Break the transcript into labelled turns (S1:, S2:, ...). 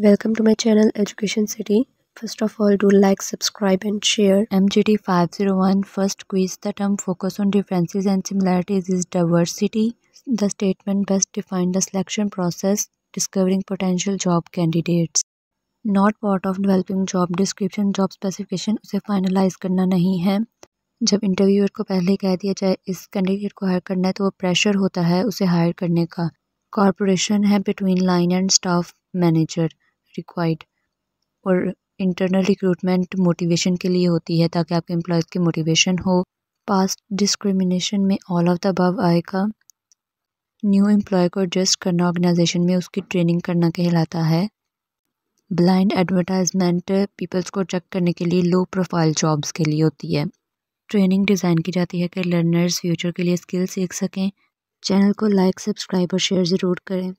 S1: welcome to my channel education city first of all do like subscribe and share M G T five zero one first quiz the term focus on differences and similarities is diversity the statement best define the selection process discovering potential job candidates not part of developing job description job specification उसे finalize करना नहीं है जब interviewer को पहले कह दिया जाए इस कैंडिडेट को हायर करना है तो वो प्रेशर होता है उसे हायर करने का कॉरपोरेशन है between line and staff manager required और इंटरनल रिक्रूटमेंट मोटिवेशन के लिए होती है ताकि आपके एम्प्लॉयज़ की मोटिवेशन हो पास्ट डिस्क्रिमिनेशन में ऑल ऑफ द अबव आएगा न्यू एम्प्लॉय को एडजस्ट करना ऑर्गेनाइजेशन में उसकी ट्रेनिंग करना कहलाता है ब्लाइंड एडवर्टाइजमेंट पीपल्स को चेक करने के लिए लो प्रोफाइल जॉब्स के लिए होती है ट्रेनिंग डिज़ाइन की जाती है कि लर्नर्स फ्यूचर के लिए स्किल सीख सकें चैनल को लाइक सब्सक्राइब और शेयर ज़रूर करें